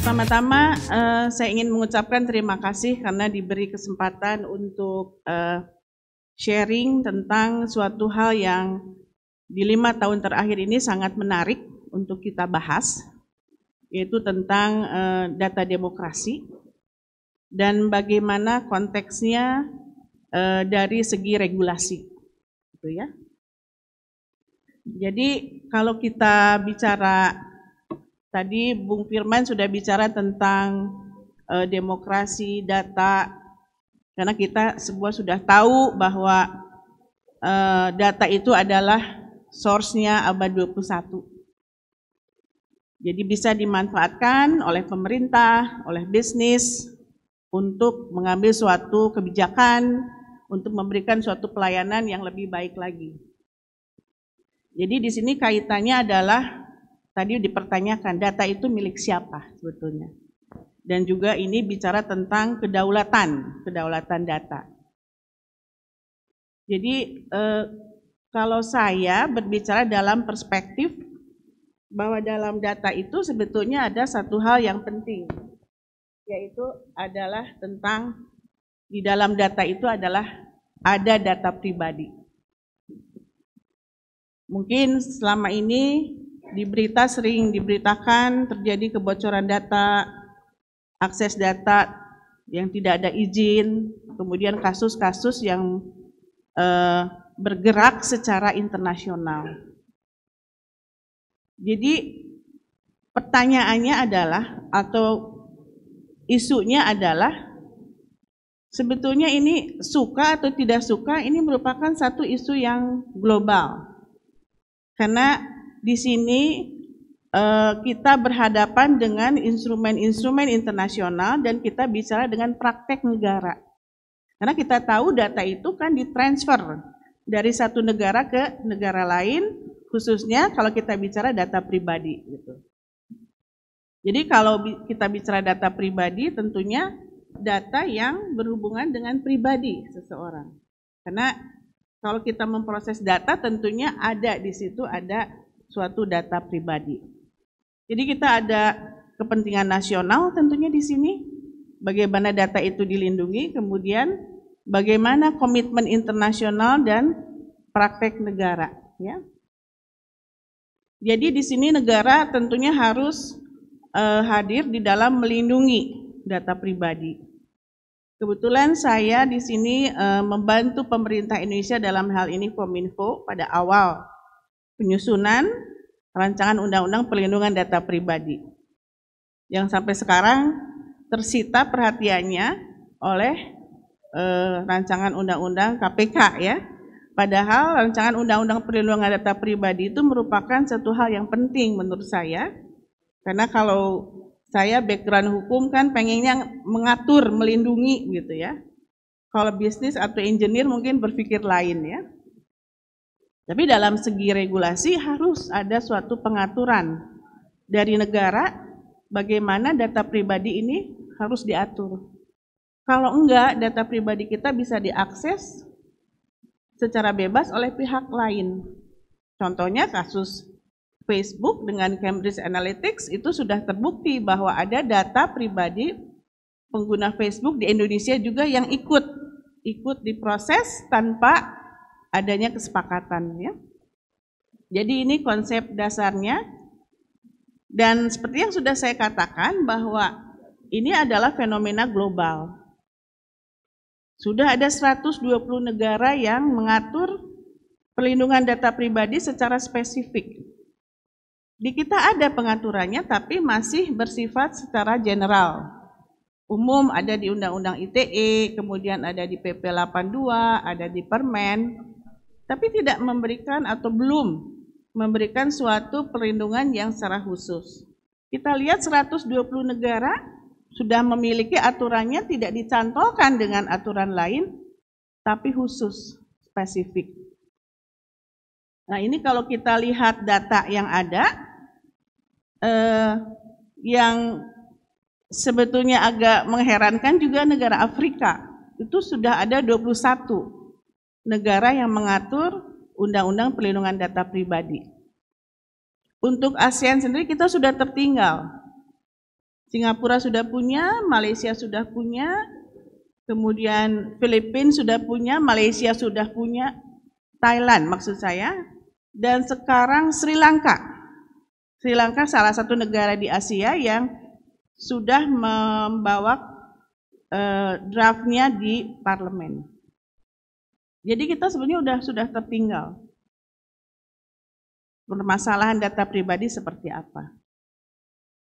Pertama-tama eh, saya ingin mengucapkan terima kasih karena diberi kesempatan untuk eh, sharing tentang suatu hal yang di lima tahun terakhir ini sangat menarik untuk kita bahas, yaitu tentang eh, data demokrasi dan bagaimana konteksnya eh, dari segi regulasi gitu ya. Jadi kalau kita bicara tadi Bung Firman sudah bicara tentang e, demokrasi data karena kita semua sudah tahu bahwa e, data itu adalah source-nya abad 21. Jadi bisa dimanfaatkan oleh pemerintah, oleh bisnis untuk mengambil suatu kebijakan untuk memberikan suatu pelayanan yang lebih baik lagi. Jadi di sini kaitannya adalah tadi dipertanyakan data itu milik siapa sebetulnya. Dan juga ini bicara tentang kedaulatan, kedaulatan data. Jadi eh, kalau saya berbicara dalam perspektif bahwa dalam data itu sebetulnya ada satu hal yang penting yaitu adalah tentang di dalam data itu adalah ada data pribadi. Mungkin selama ini di berita sering diberitakan terjadi kebocoran data, akses data yang tidak ada izin, kemudian kasus-kasus yang eh, bergerak secara internasional. Jadi pertanyaannya adalah atau isunya adalah Sebetulnya ini suka atau tidak suka ini merupakan satu isu yang global. Karena di sini eh, kita berhadapan dengan instrumen-instrumen internasional dan kita bicara dengan praktek negara. Karena kita tahu data itu kan ditransfer dari satu negara ke negara lain, khususnya kalau kita bicara data pribadi gitu. Jadi kalau kita bicara data pribadi tentunya data yang berhubungan dengan pribadi seseorang. Karena kalau kita memproses data tentunya ada di situ ada suatu data pribadi. Jadi kita ada kepentingan nasional tentunya di sini, bagaimana data itu dilindungi, kemudian bagaimana komitmen internasional dan praktek negara, ya. Jadi di sini negara tentunya harus eh, hadir di dalam melindungi data pribadi. Kebetulan saya di sini e, membantu pemerintah Indonesia dalam hal ini Kominfo pada awal penyusunan rancangan undang-undang perlindungan data pribadi yang sampai sekarang tersita perhatiannya oleh e, rancangan undang-undang KPK ya. Padahal rancangan undang-undang perlindungan data pribadi itu merupakan satu hal yang penting menurut saya karena kalau saya background hukum kan pengennya mengatur, melindungi gitu ya. Kalau bisnis atau engineer mungkin berpikir lain ya. Tapi dalam segi regulasi harus ada suatu pengaturan dari negara bagaimana data pribadi ini harus diatur. Kalau enggak, data pribadi kita bisa diakses secara bebas oleh pihak lain. Contohnya kasus Facebook dengan Cambridge Analytics itu sudah terbukti bahwa ada data pribadi pengguna Facebook di Indonesia juga yang ikut ikut diproses tanpa adanya kesepakatan ya. Jadi ini konsep dasarnya dan seperti yang sudah saya katakan bahwa ini adalah fenomena global. Sudah ada 120 negara yang mengatur perlindungan data pribadi secara spesifik di kita ada pengaturannya tapi masih bersifat secara general. Umum ada di Undang-Undang ITE, kemudian ada di PP 82, ada di Permen, tapi tidak memberikan atau belum memberikan suatu perlindungan yang secara khusus. Kita lihat 120 negara sudah memiliki aturannya tidak dicantolkan dengan aturan lain, tapi khusus, spesifik. Nah ini kalau kita lihat data yang ada, yang sebetulnya agak mengherankan juga negara Afrika. Itu sudah ada 21 negara yang mengatur undang-undang perlindungan data pribadi. Untuk ASEAN sendiri kita sudah tertinggal. Singapura sudah punya, Malaysia sudah punya, kemudian Filipina sudah punya, Malaysia sudah punya, Thailand maksud saya, dan sekarang Sri Lanka. Sri Lanka salah satu negara di Asia yang sudah membawa eh, draftnya di parlemen. Jadi kita sebenarnya sudah sudah tertinggal. Permasalahan data pribadi seperti apa?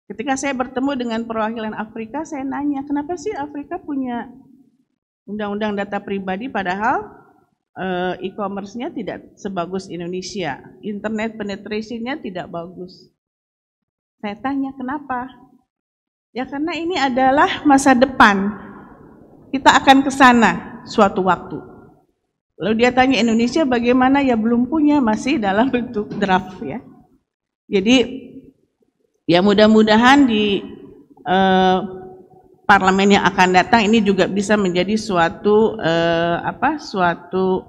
Ketika saya bertemu dengan perwakilan Afrika, saya nanya, kenapa sih Afrika punya undang-undang data pribadi padahal eh, e-commerce-nya tidak sebagus Indonesia, internet penetration-nya tidak bagus. Saya tanya, kenapa? Ya karena ini adalah masa depan. Kita akan ke sana suatu waktu. Lalu dia tanya Indonesia bagaimana? Ya belum punya, masih dalam bentuk draft ya. Jadi ya mudah-mudahan di eh, parlemen yang akan datang ini juga bisa menjadi suatu eh, apa? Suatu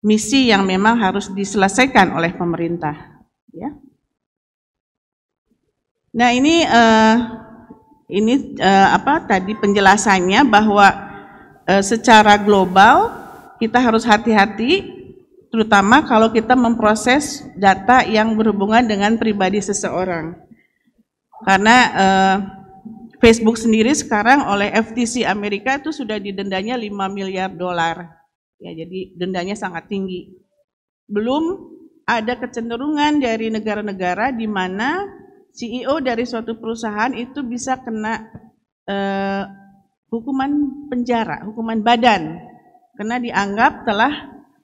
misi yang memang harus diselesaikan oleh pemerintah. Ya. Nah ini uh, ini uh, apa tadi penjelasannya bahwa uh, secara global kita harus hati-hati terutama kalau kita memproses data yang berhubungan dengan pribadi seseorang. Karena eh, Facebook sendiri sekarang oleh FTC Amerika itu sudah didendanya 5 miliar dolar. Ya, jadi dendanya sangat tinggi. Belum ada kecenderungan dari negara-negara di mana CEO dari suatu perusahaan itu bisa kena eh, hukuman penjara, hukuman badan karena dianggap telah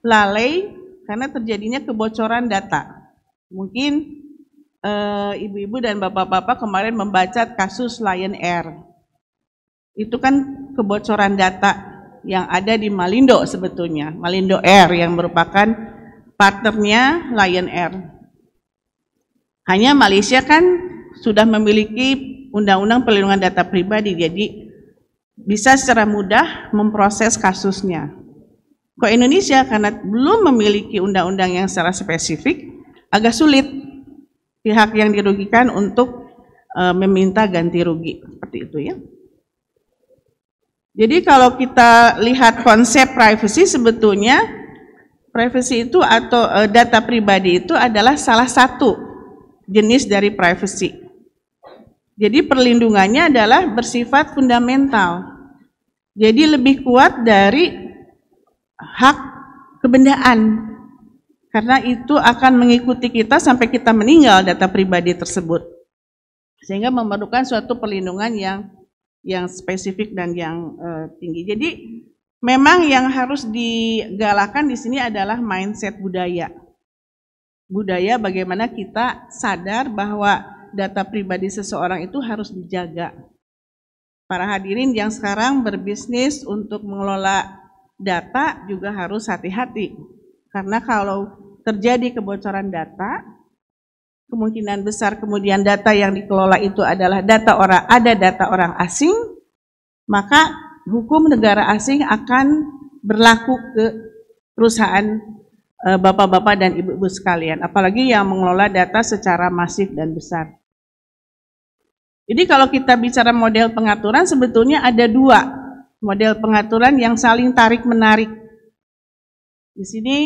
lalai karena terjadinya kebocoran data. Mungkin eh, ibu-ibu eh, dan bapak-bapak kemarin membaca kasus Lion Air. Itu kan kebocoran data yang ada di Malindo sebetulnya, Malindo Air yang merupakan partnernya Lion Air. Hanya Malaysia kan sudah memiliki undang-undang perlindungan data pribadi, jadi bisa secara mudah memproses kasusnya. Kok Indonesia karena belum memiliki undang-undang yang secara spesifik, agak sulit pihak yang dirugikan untuk e, meminta ganti rugi seperti itu ya. Jadi kalau kita lihat konsep privacy sebetulnya privacy itu atau e, data pribadi itu adalah salah satu jenis dari privacy. Jadi perlindungannya adalah bersifat fundamental. Jadi lebih kuat dari hak kebendaan. Karena itu akan mengikuti kita sampai kita meninggal data pribadi tersebut. Sehingga memerlukan suatu perlindungan yang yang spesifik dan yang uh, tinggi. Jadi memang yang harus digalakan di sini adalah mindset budaya budaya bagaimana kita sadar bahwa data pribadi seseorang itu harus dijaga. Para hadirin yang sekarang berbisnis untuk mengelola data juga harus hati-hati. Karena kalau terjadi kebocoran data, kemungkinan besar kemudian data yang dikelola itu adalah data orang ada data orang asing, maka hukum negara asing akan berlaku ke perusahaan Eh, bapak-bapak dan Ibu-ibu sekalian, apalagi yang mengelola data secara masif dan besar. Jadi kalau kita bicara model pengaturan sebetulnya ada dua model pengaturan yang saling tarik menarik. Di sini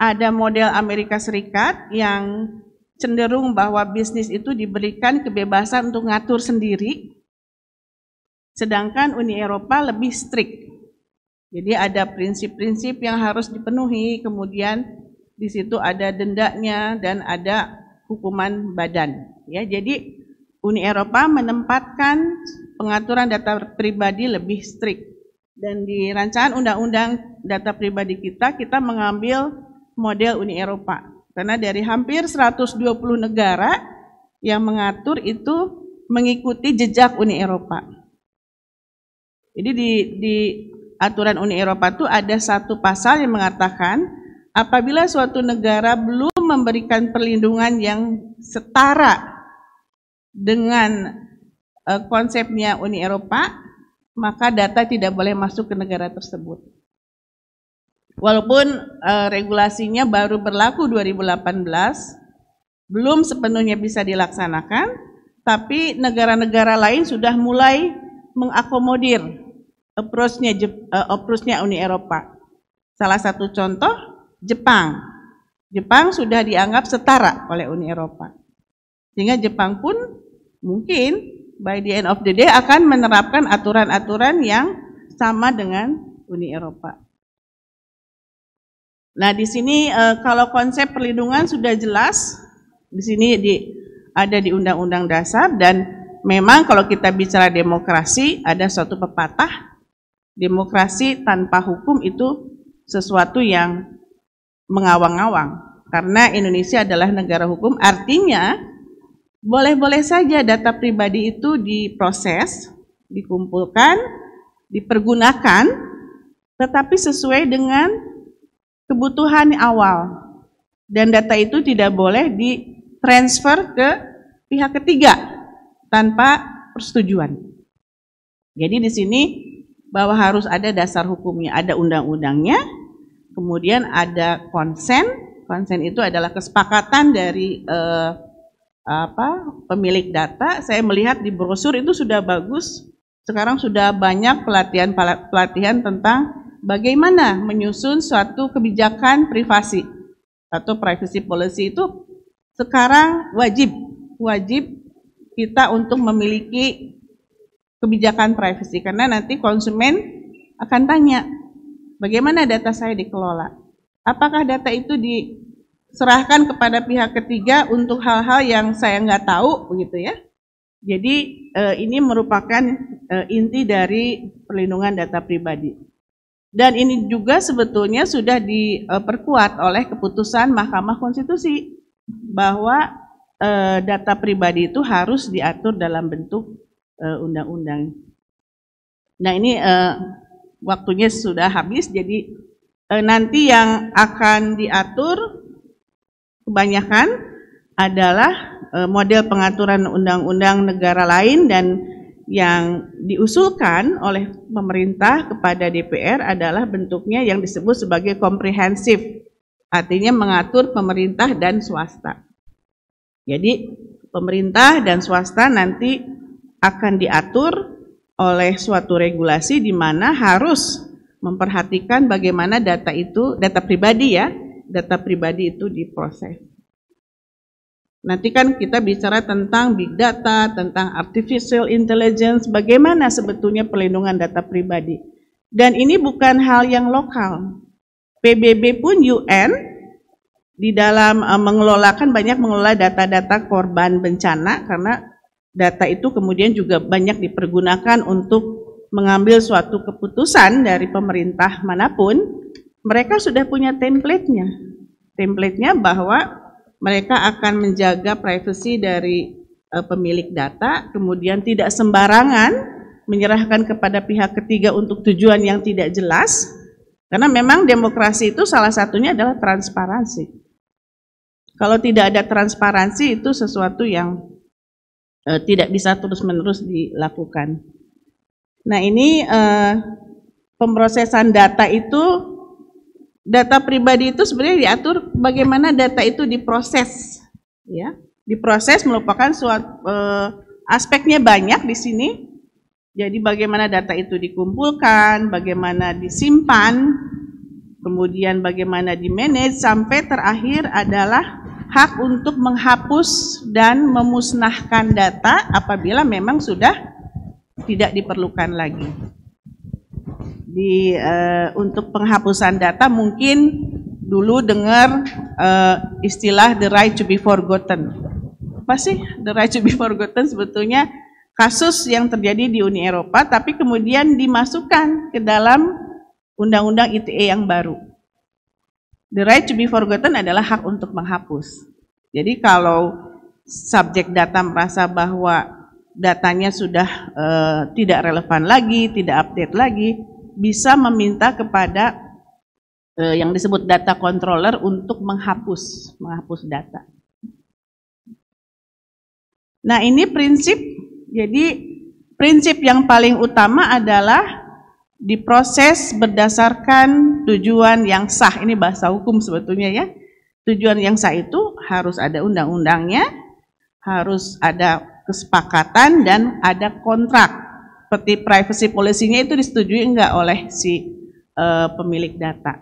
ada model Amerika Serikat yang cenderung bahwa bisnis itu diberikan kebebasan untuk ngatur sendiri, sedangkan Uni Eropa lebih strict. Jadi ada prinsip-prinsip yang harus dipenuhi, kemudian di situ ada dendanya dan ada hukuman badan. Ya, jadi Uni Eropa menempatkan pengaturan data pribadi lebih strict. Dan di rancangan undang-undang data pribadi kita, kita mengambil model Uni Eropa. Karena dari hampir 120 negara yang mengatur itu mengikuti jejak Uni Eropa. Jadi di, di aturan Uni Eropa itu ada satu pasal yang mengatakan apabila suatu negara belum memberikan perlindungan yang setara dengan uh, konsepnya Uni Eropa, maka data tidak boleh masuk ke negara tersebut. Walaupun uh, regulasinya baru berlaku 2018, belum sepenuhnya bisa dilaksanakan, tapi negara-negara lain sudah mulai mengakomodir approach-nya eh, approach Uni Eropa. Salah satu contoh Jepang. Jepang sudah dianggap setara oleh Uni Eropa. Sehingga Jepang pun mungkin by the end of the day akan menerapkan aturan-aturan yang sama dengan Uni Eropa. Nah, di sini eh, kalau konsep perlindungan sudah jelas, di sini di, ada di Undang-Undang Dasar dan memang kalau kita bicara demokrasi ada suatu pepatah Demokrasi tanpa hukum itu sesuatu yang mengawang-awang. Karena Indonesia adalah negara hukum, artinya boleh-boleh saja data pribadi itu diproses, dikumpulkan, dipergunakan, tetapi sesuai dengan kebutuhan awal. Dan data itu tidak boleh ditransfer ke pihak ketiga tanpa persetujuan. Jadi di sini bahwa harus ada dasar hukumnya, ada undang-undangnya, kemudian ada konsen. Konsen itu adalah kesepakatan dari eh, apa pemilik data. Saya melihat di brosur itu sudah bagus. Sekarang sudah banyak pelatihan pelatihan tentang bagaimana menyusun suatu kebijakan privasi atau privacy policy itu sekarang wajib wajib kita untuk memiliki kebijakan privacy karena nanti konsumen akan tanya bagaimana data saya dikelola. Apakah data itu diserahkan kepada pihak ketiga untuk hal-hal yang saya nggak tahu begitu ya? Jadi eh, ini merupakan eh, inti dari perlindungan data pribadi. Dan ini juga sebetulnya sudah diperkuat oleh keputusan Mahkamah Konstitusi bahwa eh, data pribadi itu harus diatur dalam bentuk Eh, undang-undang. Nah ini uh, waktunya sudah habis, jadi uh, nanti yang akan diatur kebanyakan adalah uh, model pengaturan undang-undang negara lain dan yang diusulkan oleh pemerintah kepada DPR adalah bentuknya yang disebut sebagai komprehensif, artinya mengatur pemerintah dan swasta. Jadi pemerintah dan swasta nanti akan diatur oleh suatu regulasi di mana harus memperhatikan bagaimana data itu, data pribadi ya, data pribadi itu diproses. Nanti kan kita bicara tentang big data, tentang artificial intelligence, bagaimana sebetulnya perlindungan data pribadi. Dan ini bukan hal yang lokal. PBB pun UN di dalam eh, mengelola kan banyak mengelola data-data korban bencana karena data itu kemudian juga banyak dipergunakan untuk mengambil suatu keputusan dari pemerintah manapun, mereka sudah punya template-nya. Template-nya bahwa mereka akan menjaga privasi dari e, pemilik data, kemudian tidak sembarangan menyerahkan kepada pihak ketiga untuk tujuan yang tidak jelas, karena memang demokrasi itu salah satunya adalah transparansi. Kalau tidak ada transparansi itu sesuatu yang e, tidak bisa terus-menerus dilakukan. Nah, ini e, pemrosesan data itu data pribadi itu sebenarnya diatur bagaimana data itu diproses, ya. Diproses merupakan suatu e, eh, aspeknya banyak di sini. Jadi bagaimana data itu dikumpulkan, bagaimana disimpan, kemudian bagaimana di manage sampai terakhir adalah hak untuk menghapus dan memusnahkan data apabila memang sudah tidak diperlukan lagi. Di uh, untuk penghapusan data mungkin dulu dengar uh, istilah the right to be forgotten. Apa sih the right to be forgotten sebetulnya kasus yang terjadi di Uni Eropa tapi kemudian dimasukkan ke dalam undang-undang ITE yang baru. The right to be forgotten adalah hak untuk menghapus. Jadi kalau subjek data merasa bahwa datanya sudah uh, tidak relevan lagi, tidak update lagi, bisa meminta kepada uh, yang disebut data controller untuk menghapus, menghapus data. Nah ini prinsip, jadi prinsip yang paling utama adalah diproses berdasarkan tujuan yang sah ini bahasa hukum sebetulnya ya tujuan yang sah itu harus ada undang-undangnya harus ada kesepakatan dan ada kontrak seperti privacy policy-nya itu disetujui enggak oleh si e, pemilik data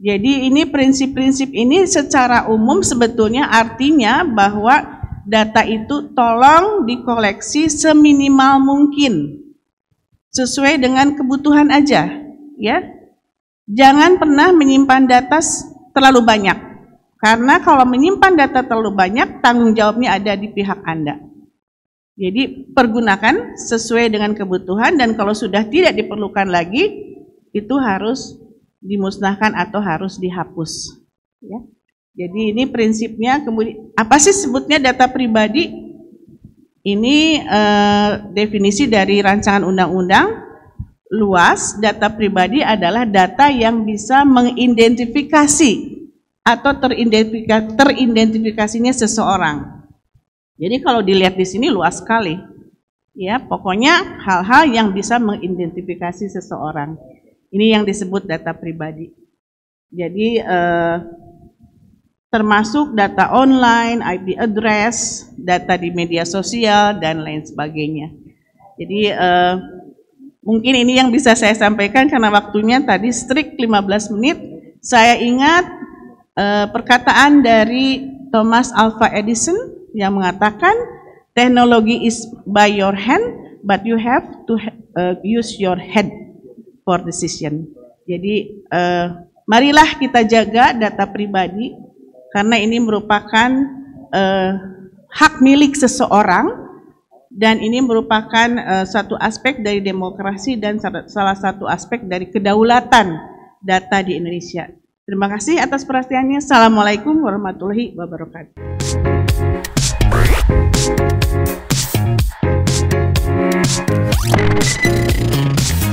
jadi ini prinsip-prinsip ini secara umum sebetulnya artinya bahwa data itu tolong dikoleksi seminimal mungkin sesuai dengan kebutuhan aja ya Jangan pernah menyimpan data terlalu banyak. Karena kalau menyimpan data terlalu banyak, tanggung jawabnya ada di pihak Anda. Jadi pergunakan sesuai dengan kebutuhan dan kalau sudah tidak diperlukan lagi, itu harus dimusnahkan atau harus dihapus. Ya. Jadi ini prinsipnya kemudian apa sih sebutnya data pribadi? Ini eh, definisi dari rancangan undang-undang luas, data pribadi adalah data yang bisa mengidentifikasi atau teridentifikasi, teridentifikasinya seseorang. Jadi kalau dilihat di sini luas sekali. Ya, pokoknya hal-hal yang bisa mengidentifikasi seseorang. Ini yang disebut data pribadi. Jadi eh, termasuk data online, IP address, data di media sosial dan lain sebagainya. Jadi eh, Mungkin ini yang bisa saya sampaikan karena waktunya tadi strik 15 menit. Saya ingat eh, perkataan dari Thomas Alva Edison yang mengatakan teknologi is by your hand but you have to uh, use your head for decision. Jadi eh, marilah kita jaga data pribadi karena ini merupakan eh, hak milik seseorang dan ini merupakan uh, satu aspek dari demokrasi dan salah satu aspek dari kedaulatan data di Indonesia. Terima kasih atas perhatiannya. Assalamualaikum warahmatullahi wabarakatuh.